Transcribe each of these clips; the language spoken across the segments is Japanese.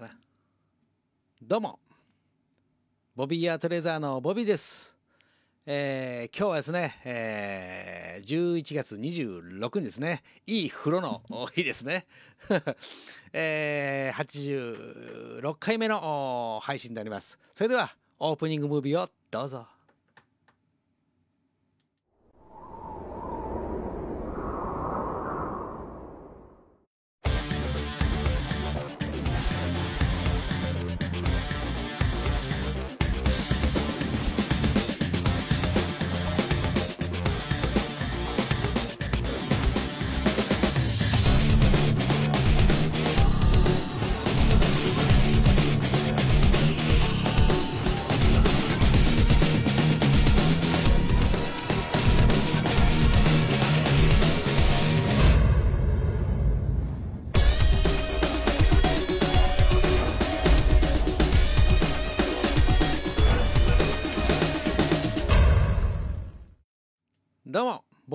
かなどうもボビーアートレザーのボビーです、えー、今日はですね、えー、11月26日ですねいい風呂の日ですね、えー、86回目の配信になりますそれではオープニングムービーをどうぞ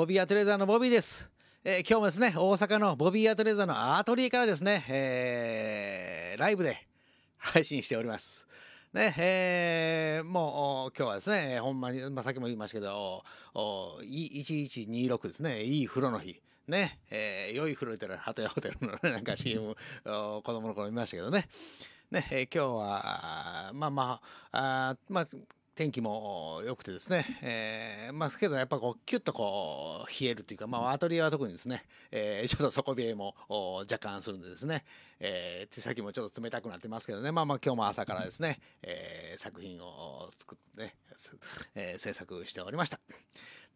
ボビー・アトレザーのボビーです。えー、今日もですね、大阪のボビー・アトレザーのアトリエからですね、えー、ライブで配信しております。ね、えー、もう今日はですね、ほんまに、まあ、さっきも言いましたけど、1126ですね、いい風呂の日。ね、えー、良い風呂言ったら、鳩屋ホテルのね、なんか CM、子供の頃見ましたけどね。ね、えー、今日は、まあまあ、あまあ、天気も良くてですね、えー、まあ、けどやっぱこう、キュッとこう、冷えるというか、まあ、アトリエは特にですね、えー、ちょっと底冷えも若干するんでですね、えー、手先もちょっと冷たくなってますけどね、まあまあ、今日も朝からですね、えー、作品を作ってね、え制作しておりました。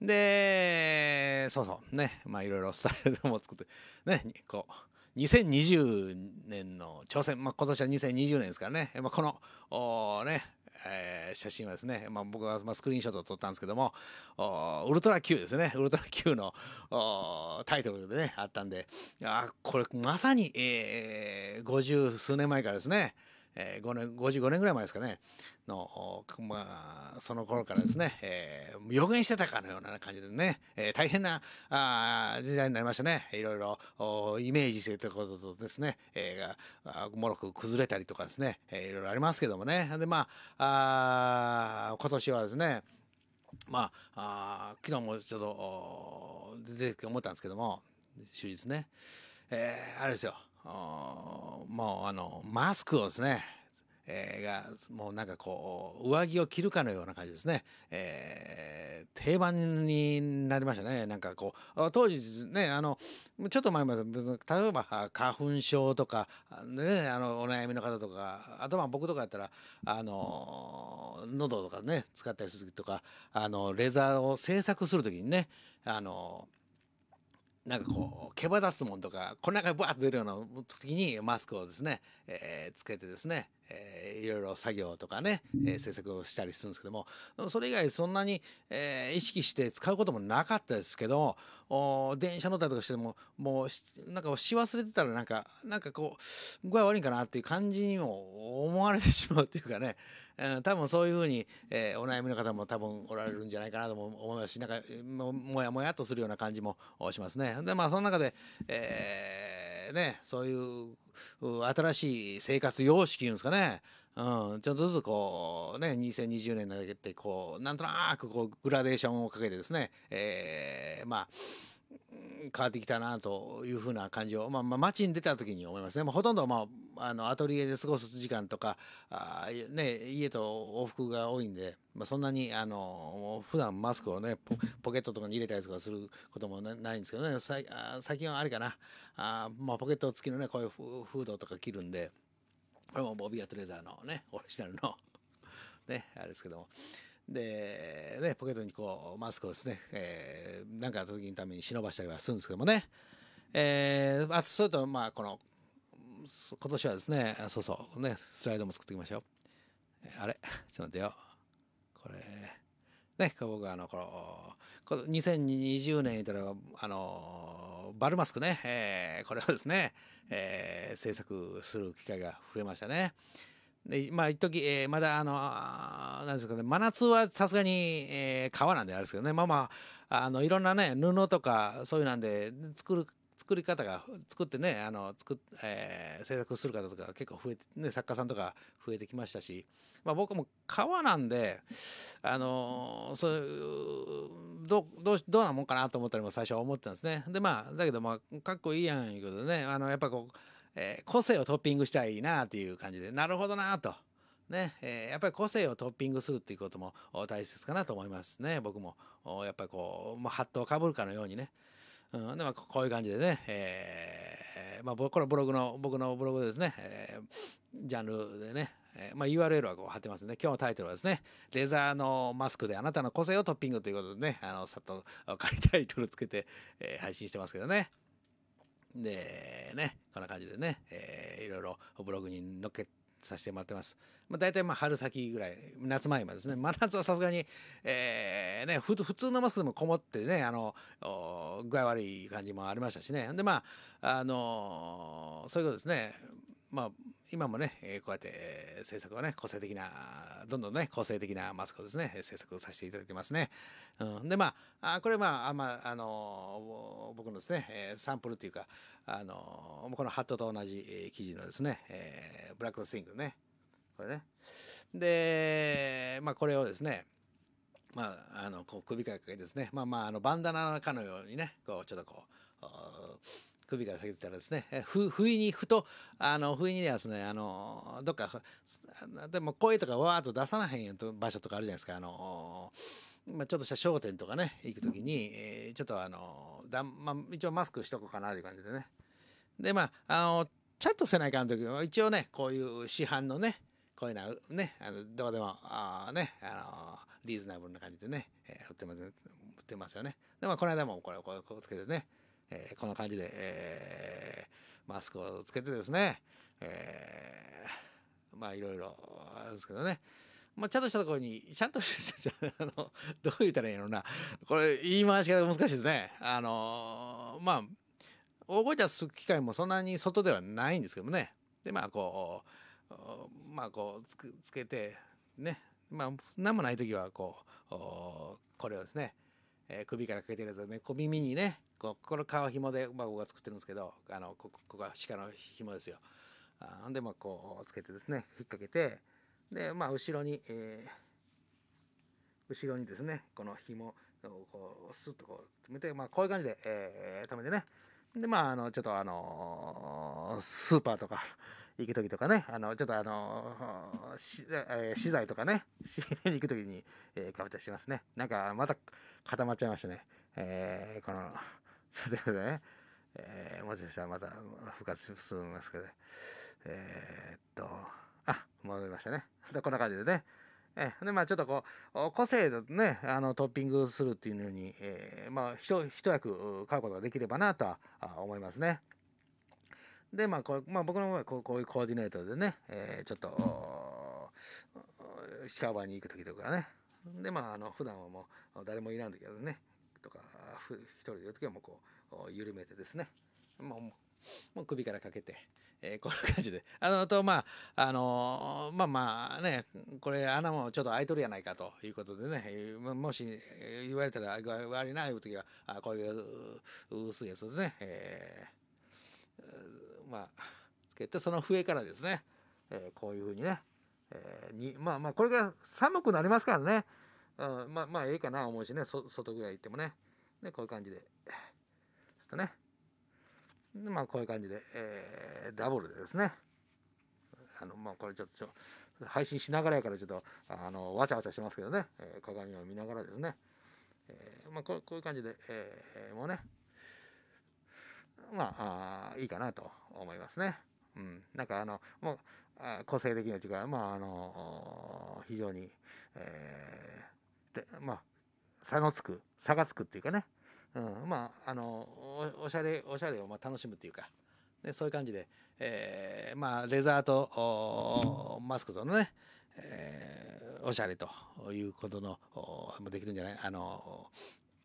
で、そうそう、ね、まあ、いろいろスタイルも作って、ね、こう、2020年の挑戦、まあ、今年は2020年ですからね、まあ、この、ね、えー、写真はですね、まあ、僕はまスクリーンショットを撮ったんですけどもウルトラ Q ですねウルトラ Q のタイトルでねあったんであこれまさに、えー、50数年前からですねえー、5年55年ぐらい前ですかねの、まあ、その頃からですね、えー、予言してたかのような感じでね、えー、大変なあ時代になりましたねいろいろイメージしてたこととですね、えー、がもろく崩れたりとかですね、えー、いろいろありますけどもねでまああ今年はですねまああ昨日もちょっと出てきて思ったんですけども終日ね、えー、あれですよもうあのマスクをですね、えー、がもうなんかこう上着を着るかのような感じですね、えー、定番になりましたねなんかこう当時ねあのちょっと前まで例えば花粉症とか、ね、あのお悩みの方とかあとまあ僕とかやったらあの喉とかね使ったりする時とかあのレザーを制作する時にねあのなんかこう毛羽立つもんとかこ中がバーッと出るような時にマスクをですね、えー、つけてですね、えー、いろいろ作業とかね、えー、制作をしたりするんですけどもそれ以外そんなに、えー、意識して使うこともなかったですけどお電車乗ったりとかしてももうなんかし忘れてたらなんかなんかこう具合悪いんかなっていう感じにも思われてしまうというかね、多分そういうふうに、えー、お悩みの方も多分おられるんじゃないかなとも思いますしなんかもやもやとするような感じもしますね。でまあその中で、えー、ねそういう新しい生活様式いうんですかねうん、ちょっとずつこうね2020年になってこうなんとなくこうグラデーションをかけてですね、えー、まあ変わってきたなというふうな感じを、まあ、まあ、街に出た時に思いますね。まあ、ほとんど、まああのアトリエで過ごす時間とかあ、ね、家と往復が多いんで、まあ、そんなにあの普段マスクをねポケットとかに入れたりとかすることもないんですけどね最近はあれかなあ、まあ、ポケット付きのねこういうフードとか切るんでこれもボビア・トレザーのねオリジナルの ねあれですけども。で、ね、ポケットにこうマスクをですね、えー、なんかあった時のために忍ばしたりはするんですけどもね。えー、あそれとまあこの今年はですね、そうそう、ね、スライドも作っていきましょうあれちょっと待ってよ。これ、ね、僕はあの、この、この2020年いたら、あの、バルマスクね、えー、これをですね、えー、制作する機会が増えましたね。でまあ一時、えー、まだあのなんですかね真夏はさすがに、えー、川なんであれですけどねまあまああのいろんなね布とかそういうなんで作る作り方が作ってねあの作っ、えー、制作する方とか結構増えて、ね、作家さんとか増えてきましたし、まあ、僕も川なんであのそういうどどうどうなもんかなと思ったりも最初は思ってたんですね。でまあだけどまあかっこいいやんいうことでねあのやっぱこう、えー、個性をトッピングしたいなっていう感じでなるほどなと。ねえー、やっぱり個性をトッピングするっていうことも大切かなと思いますね僕もやっぱりこう、まあ、ハットをかぶるかのようにね、うん、でまあこういう感じでね、えーまあ、これブログの僕のブログですね、えー、ジャンルでね、えーまあ、URL はこう貼ってますんで今日のタイトルはですね「レザーのマスクであなたの個性をトッピング」ということでねあのさっと仮タイトルつけて、えー、配信してますけどね。でねこんな感じでね、えー、いろいろブログに載っけさせてもらってます。まあ、大体まあ春先ぐらい夏前までですね真夏はさすがに、えーね、ふ、普通のマスクでもこもってねあの具合悪い感じもありましたしねでまああのそういうことですねまあ、今もね、こうやって、制作はね、個性的な、どんどんね、個性的なマスクをですね、制作させていただきますね。うん、で、まあ、これ、まあ、まあ、の僕のですね、サンプルというか、あのこのハットと同じ、生地のですね、ブラックスイングね、これね。で、まあ、これをですね、まあ、あの、こう首からかけてですね、まあまあ、あの、バンダナかのようにね、こう、ちょっとこう、首から下げてたらですねふ不意にふとあの不意にですねあのどっかでも声とかわーっと出さなへんやと場所とかあるじゃないですかあの、まあ、ちょっとした商店とかね行く時に、えー、ちょっとあのだ、まあ、一応マスクしとこうかなという感じでねでまああのちゃんとせないかん時は一応ねこういう市販のねこういうのはねあのどこでもあねあのリーズナブルな感じでね、えー、売ってます売ってますよねでまあこの間もこれこれこうつけてねえー、こんな感じで、えー、マスクをつけてですね、えー、まあいろいろあるんですけどねまあ、ちゃんとしたところに、ちゃんとした、あの、どう言ったらいいのな。これ、言い回しが難しいですね。あの、まあ、大声出す機会もそんなに外ではないんですけどね。で、まあ、こう、まあ、こう、つく、つけて、ね。まあ、何もない時は、こう、これをですね、えー、首からかけてるやつをね、小耳にね、ここの皮紐で、まあ、僕が作ってるんですけどあのここが鹿の紐ですよ。あでまあこうつけてですね引っ掛けてでまあ後ろに、えー、後ろにですねこの紐をこうスッとこう止めて、まあ、こういう感じで、えー、止めてねでまああのちょっとあのー、スーパーとか行く時とかねあのちょっとあのー、しえー、資材とかね仕行く時に、えー、かぶったしますねなんかまた固まっちゃいましたね、えー、この。ということでね、えー、もしかしたらまた復活進みますけど、えー、っと、あ、戻りましたね。こんな感じでね。えでまあちょっとこう個性でねあのトッピングするっていうのに、えー、まあ一役買うことができればなとは思いますね。でまあこう、まあ、僕の方はこうこういうコーディネートでね、えー、ちょっと近場に行く時とかねでまああの普段はもう誰もいらんだけどねとか一人でいる時はもうこう緩めてですねもうもう首からかけて、えー、こんな感じで。あの、と、まあ、あのー、まあまあね、これ穴もちょっと開いとるやないかということでね、もし言われたら、具合悪いな、いう時は、あこういう薄いやつですね、えー、まあ、つけて、その笛からですね、えー、こういうふうにね、えー、にまあまあ、これが寒くなりますからね、うん、まあまあ、ええかな思うしね、外ぐらい行ってもね。で、こういう感じで、ちょっとね。で、まあ、こういう感じで、えー、ダブルでですね。あの、まあ、これちょっとちょ、配信しながらやから、ちょっと、あの、わちゃわちゃしてますけどね、えー、鏡を見ながらですね。えー、まあこ、こういう感じで、えー、もうね、まあ、あいいかなと思いますね。うん、なんかあのもう個性的な違うまああの非常に、えーでまあ、差のつく差がつくっていうかね、うん、まああのおしゃれおしゃれをまあ楽しむっていうか、でそういう感じで、えー、まあレザーとマスクとのね、えー、おしゃれということのできるんじゃないあの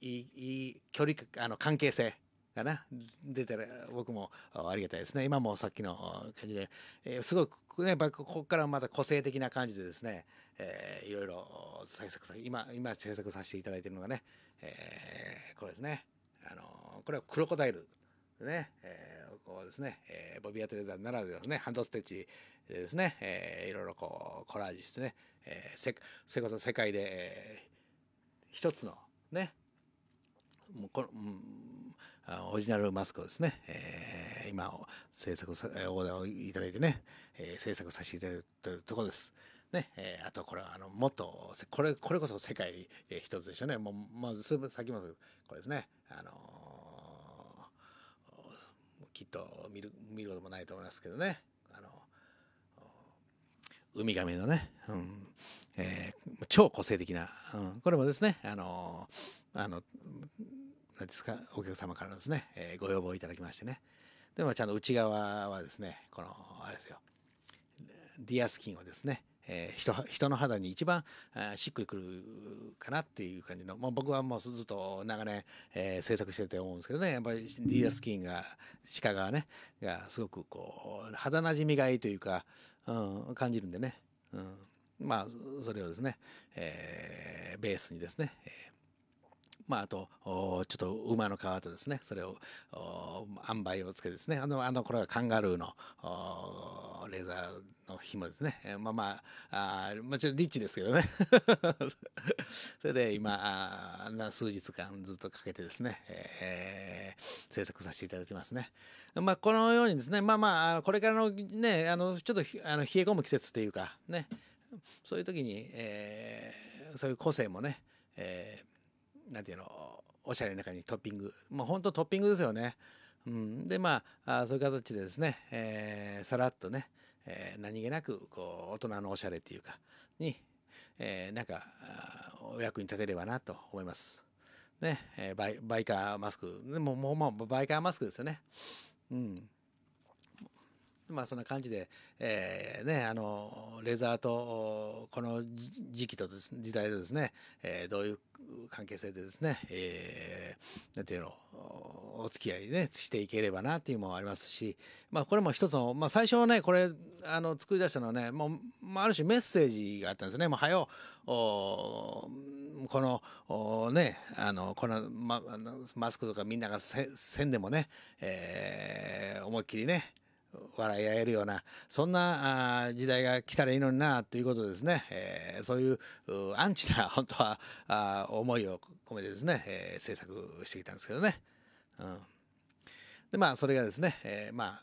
いいいい距離あの関係性かな出てる僕もありがたいですね今もさっきの感じで、えー、すごくねやっぱここからまた個性的な感じでですね、えー、いろいろ制作さ今今制作させていただいてるのがね、えー、これですねあのこれはクロコダイルね、えー、こうですね、えー、ボビア・テレザならではのね、ハンドステッチでですね、えー、いろいろこう、コラージュしてね、えー、せそれこそ世界で、えー、一つのね、もうこの、うんオリジナルマスクをですね、えー、今制作さオーダーをいただいてね、えー、制作させていただいているところです。ねえー、あとこれはあのもっとこれこれこそ世界、えー、一つでしょうねもうまず先まもこれですね、あのー、きっと見る見ることもないと思いますけどね、あのウミガメのね、うんえー、超個性的な、うん、これもですね、あのあの何ですかお客様からですね、えー、ご要望いただきましてねでもちゃんと内側はですねこのあれですよディアスキンをですね、えー、人人の肌に一番あしっくりくるかなっていう感じの、まあ、僕はもうずっと長年、えー、制作してて思うんですけどねやっぱりディアスキンが鹿がねがすごくこう肌なじみがいいというか、うん、感じるんでね、うん、まあそれをですね、えー、ベースにですね、えーまあ、あと、ちょっと馬の皮とですね、それを、塩梅をつけてですね、あの、あの、これはカンガルーの、レーザーの紐ですね。まあまあ、あまあ、ちょっとリッチですけどね。それで今、あな数日間ずっとかけてですね、えー、制作させていただいてますね。まあ、このようにですね、まあまあ、これからのね、あの、ちょっとあの冷え込む季節というか、ね、そういう時に、えー、そういう個性もね、えー何て言うのおしゃれの中にトッピングうほ本当トッピングですよね。うん、でまあそういう形でですね、えー、さらっとね、えー、何気なくこう大人のおしゃれっていうかに、えー、なんかお役に立てればなと思います。ねえバイバイカーマスクでももう、もうバイカーマスクですよね。うんまあそんな感じで、えー、ね、あの、レザーと、この時期とです、時代とですね、えー、どういう関係性でですね、えー、なんていうの、お付き合いね、していければなっていうのもありますし、まあこれも一つの、まあ最初ね、これ、あの、作り出したのはね、もう、まあある種メッセージがあったんですよね、もう、はよ、おこの、おね、あの、この、ま、マスクとかみんながせせんでもね、えー、思いっきりね、笑い合えるようなそんな時代が来たらいいのになということですね、えー、そういうアンチな 本当はあ思いを込めてですね、えー、制作してきたんですけどね。うん、でまあそれがですね、えー、まあ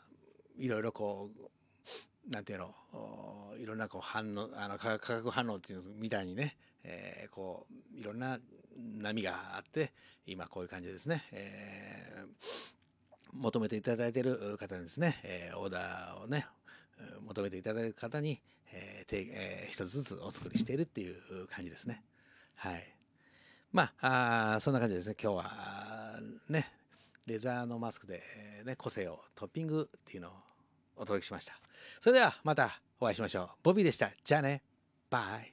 いろいろこうなんていうのいろんなこう反応あの化学反応っていうみたいにね、えー、こういろんな波があって今こういう感じですね、えー、求めていただいている方ですね、えー、オーダーをね求めていただく方に、えーえー、一つずつお作りしているっていう感じですね。はい、まああそんな感じですね今日はねレザーのマスクで、ね、個性をトッピングっていうのをお届けしました。それではまたお会いしましょう。ボビーでした。じゃあね。バイ。